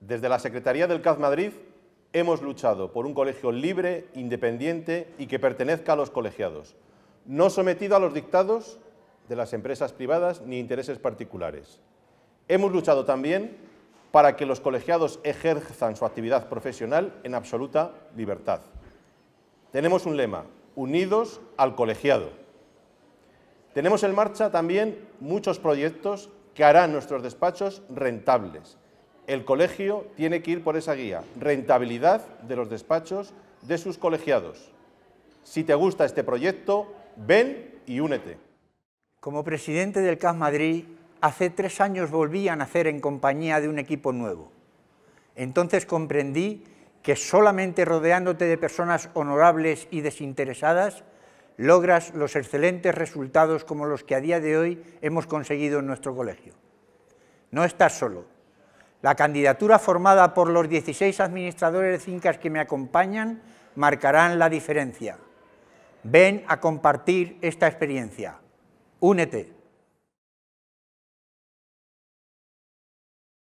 Desde la Secretaría del CAZ Madrid hemos luchado por un colegio libre, independiente y que pertenezca a los colegiados, no sometido a los dictados de las empresas privadas ni intereses particulares. Hemos luchado también para que los colegiados ejerzan su actividad profesional en absoluta libertad. Tenemos un lema, unidos al colegiado. Tenemos en marcha también muchos proyectos que harán nuestros despachos rentables, el colegio tiene que ir por esa guía, rentabilidad de los despachos de sus colegiados. Si te gusta este proyecto, ven y únete. Como presidente del CAS Madrid, hace tres años volví a nacer en compañía de un equipo nuevo. Entonces comprendí que solamente rodeándote de personas honorables y desinteresadas logras los excelentes resultados como los que a día de hoy hemos conseguido en nuestro colegio. No estás solo, la candidatura formada por los 16 administradores de fincas que me acompañan marcarán la diferencia. Ven a compartir esta experiencia. Únete.